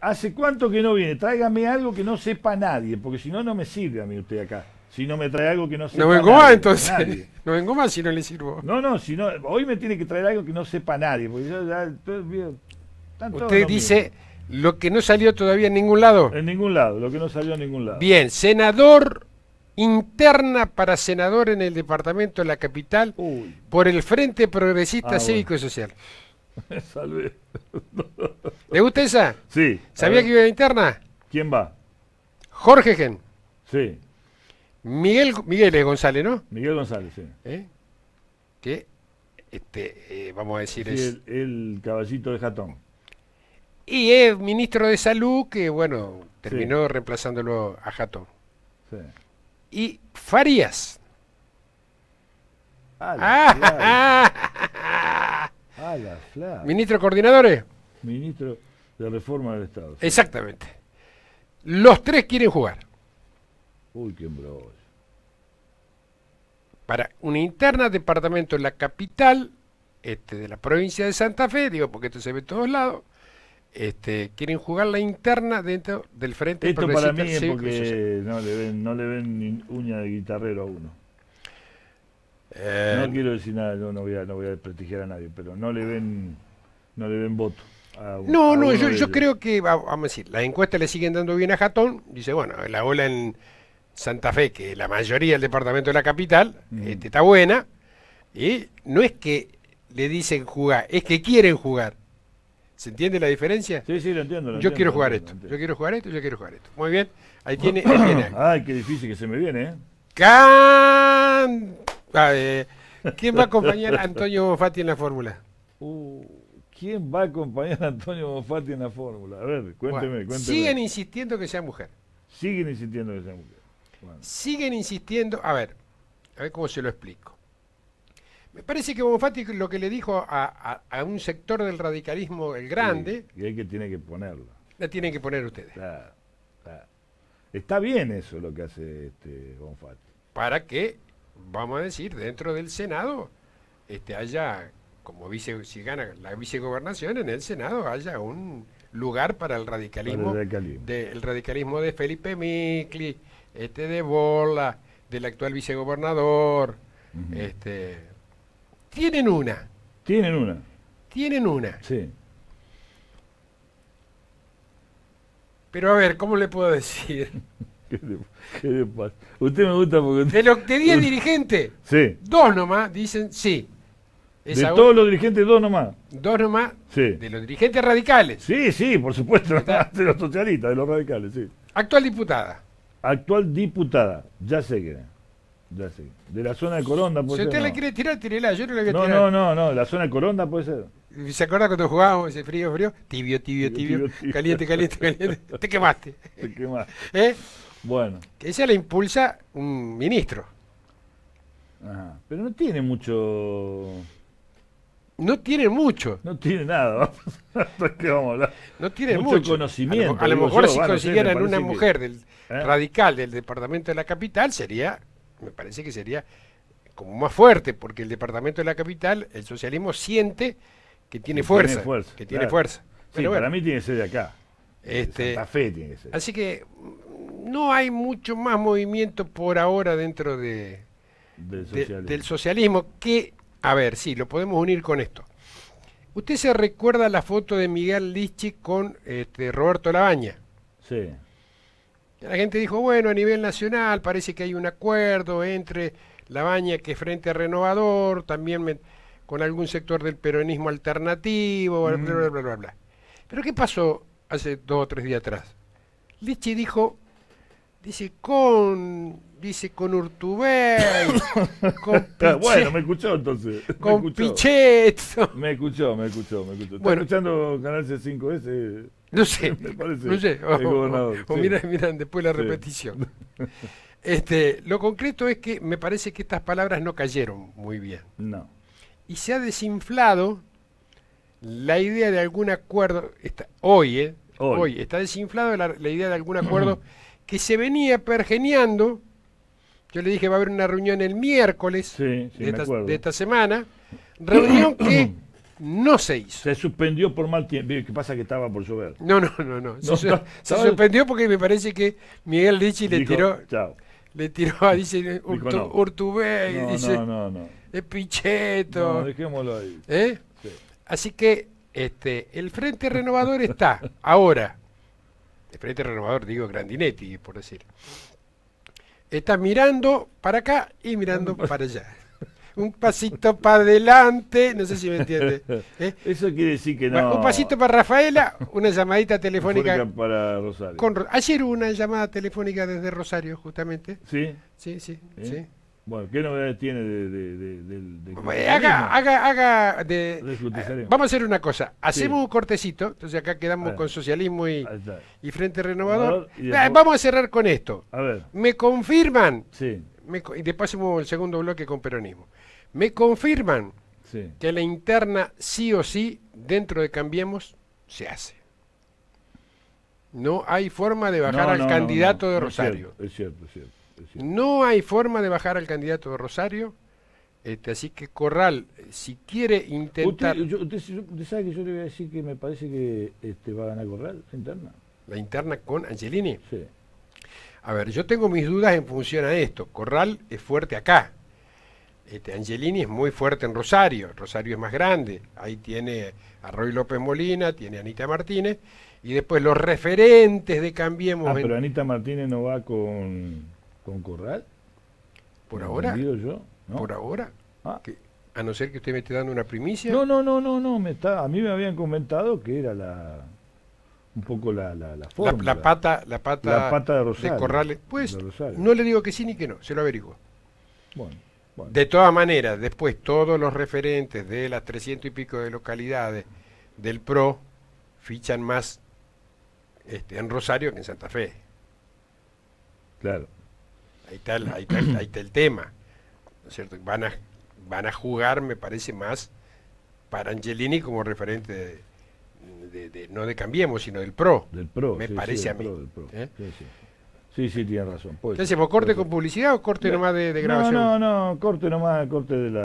¿hace cuánto que no viene? Tráigame algo que no sepa nadie, porque si no, no me sirve a mí usted acá. Si no me trae algo que no sepa No vengo más, entonces. No vengo más si no le sirvo. No, no, si no, hoy me tiene que traer algo que no sepa nadie, porque yo ya... Usted dice... Lo que no salió todavía en ningún lado. En ningún lado, lo que no salió en ningún lado. Bien, senador interna para senador en el departamento de la capital por el Frente Progresista ah, Cívico y Social. Salve ¿Le gusta esa? Sí. ¿Sabía que iba a interna? ¿Quién va? Jorge Gen. Sí. Miguel, Miguel González, ¿no? Miguel González, sí. ¿Eh? Que, este, eh, vamos a decir, es... El, caballito de Jatón. Y es ministro de Salud que, bueno, terminó reemplazándolo a Jatón. Sí. Y Farías. ah, ah, ah, Ministro Coordinadores ministro de Reforma del Estado. Exactamente. Los tres quieren jugar. Uy, qué embrollo. Para una interna departamento en la capital este, de la provincia de Santa Fe, digo porque esto se ve en todos lados, este, quieren jugar la interna dentro del frente. Esto para mí es porque no le ven, ni uña de guitarrero a uno. Eh, no quiero decir nada, no voy a, no a desprestigiar a nadie, pero no le ven, no le ven voto no, no, yo, creo que, vamos a decir, las encuestas le siguen dando bien a Jatón. Dice, bueno, la ola en Santa Fe, que la mayoría del departamento de la capital, este, está buena. Y no es que le dicen jugar, es que quieren jugar. ¿Se entiende la diferencia? Sí, sí, lo entiendo. yo quiero jugar esto, yo quiero jugar esto, yo quiero jugar esto. Muy bien, ahí tiene. Ay, qué difícil que se me viene, ¿eh? Can... A ver, ¿Quién va a acompañar a Antonio Fati en la fórmula? Uh. ¿Quién va a acompañar a Antonio Bonfatti en la fórmula? A ver, cuénteme, cuénteme. Siguen insistiendo que sea mujer. Siguen insistiendo que sea mujer. Siguen insistiendo, a ver, a ver cómo se lo explico. Me parece que Bonfatti lo que le dijo a, un sector del radicalismo, el grande... y es que tiene que ponerlo. La tienen que poner ustedes. Está, está. bien eso lo que hace este Para que, vamos a decir, dentro del Senado este, haya como vice, si gana la vicegobernación, en el Senado haya un lugar para el radicalismo, el, radicalismo. De, Felipe Micli, este de Bola, del actual vicegobernador, este, tienen una. Tienen una. Tienen una. Sí. Pero a ver, ¿cómo le puedo decir? ¿Qué Usted me gusta porque... De los 10 dirigentes, sí. dos nomás dicen sí de todos los dirigentes, dos nomás. Dos nomás. Sí. De los dirigentes radicales. Sí, sí, por supuesto. De los socialistas, de los radicales, sí. Actual diputada. Actual diputada. Ya sé que Ya sé. De la zona de Coronda, puede ser. Si usted le quiere tirar, tirela. Yo no le voy a no, tirar. No, no, no. la zona de Coronda puede ser. ¿Se acuerda cuando jugábamos ese frío, frío? Tibio, tibio, tibio. Caliente, caliente, caliente. Te quemaste. Te quemaste. ¿Eh? Bueno. Que ella la impulsa un ministro. Ajá. Pero no tiene mucho no tiene mucho. No tiene nada. No tiene mucho, conocimiento. A lo, mejor si consiguieran una mujer del ¿eh? radical del departamento de la capital sería, me parece que sería como más fuerte, porque el departamento de la capital, el socialismo siente que tiene, fuerza, que tiene fuerza. Sí, para mí tiene que ser de acá. Este, tiene que ser. Así que mm, no hay mucho más movimiento por ahora dentro del socialismo que a ver, sí, lo podemos unir con esto. ¿Usted se recuerda la foto de Miguel Lichi con este, Roberto Labaña? Sí. La gente dijo, bueno, a nivel nacional parece que hay un acuerdo entre Labaña que frente a Renovador, también con algún sector del peronismo alternativo, bla, bla, bla, bla, bla. Pero ¿qué pasó hace dos o tres días atrás? Lichi dijo, Dice con. Dice con Urtubey. con ah, Pichet, bueno, me escuchó entonces. Con me escuchó. Me escuchó, me escuchó, me escuchó. Bueno, escuchando Canal C5S? No sé. me parece. No sé. O, o, oh, oh, oh, después la repetición. Este, lo concreto es que me parece que estas palabras no cayeron muy bien. No. Y se ha desinflado la idea de algún acuerdo. hoy, ¿eh? Hoy. está desinflado la idea de algún acuerdo que se venía pergeneando, Yo le dije va a haber una reunión el miércoles de, esta, semana. Reunión que no se hizo. Se suspendió por mal tiempo. ¿Qué pasa que estaba por llover? No, no, no, no. Se, suspendió porque me parece que Miguel Ricci le tiró. Le tiró, dice, no. no, dice, no, no, Picheto. dejémoslo ahí. ¿Eh? Así que este, el Frente Renovador está ahora Frente Renovador, digo, Grandinetti, por decir. Está mirando para acá y mirando para allá. Un pasito para adelante, no sé si me entiende. ¿eh? Eso quiere decir que no. Un pasito para Rafaela, una llamadita telefónica. para Rosario. ayer hubo una llamada telefónica desde Rosario, justamente. Sí. Sí, sí, sí. Bueno, ¿qué novedades tiene de, haga, eh, Vamos a hacer una cosa. Hacemos un cortecito. Entonces acá quedamos ah. con socialismo y, Frente Renovador. Eh, vamos a cerrar con esto. A ver. Me confirman. Sí. y después hacemos el segundo bloque con peronismo. Me confirman que la interna sí o sí, dentro de Cambiemos, se hace. No hay forma de bajar al candidato de Rosario. es cierto. Es cierto. No hay forma de bajar al candidato de Rosario. Este, así que Corral, si quiere intentar... ¿Usted, sabe que yo le voy a decir que me parece que este, va a ganar Corral la interna? La interna con Angelini. Sí. A ver, yo tengo mis dudas en función a esto. Corral es fuerte acá. Este, Angelini es muy fuerte en Rosario. Rosario es más grande. Ahí tiene a Roy López Molina, tiene a Anita Martínez. Y después los referentes de Cambiemos. Ah, pero Anita Martínez no va con con Corral. Por ahora. Por ahora. Ah. Que, a no ser que usted me esté dando una primicia. No, no, no, no, no. Me está, a mí me habían comentado que era la un poco la la, la, forma, la, pata la pata, la pata de, Rosales, Pues no le digo que sí ni que no. Se lo averiguo. De todas maneras, después todos los referentes de las 300 y pico de localidades del PRO fichan más este, en Rosario que en Santa Fe. Claro. Ahí está, el, tema. Van a, van a jugar, me parece, más para Angelini como referente de, no de Cambiemos, sino del PRO. Del PRO. Me parece a mí. ¿eh? Sí, sí. tiene razón. ¿Corte con publicidad o corte nomás de, de, grabación? No, no, no, corte nomás, corte de la.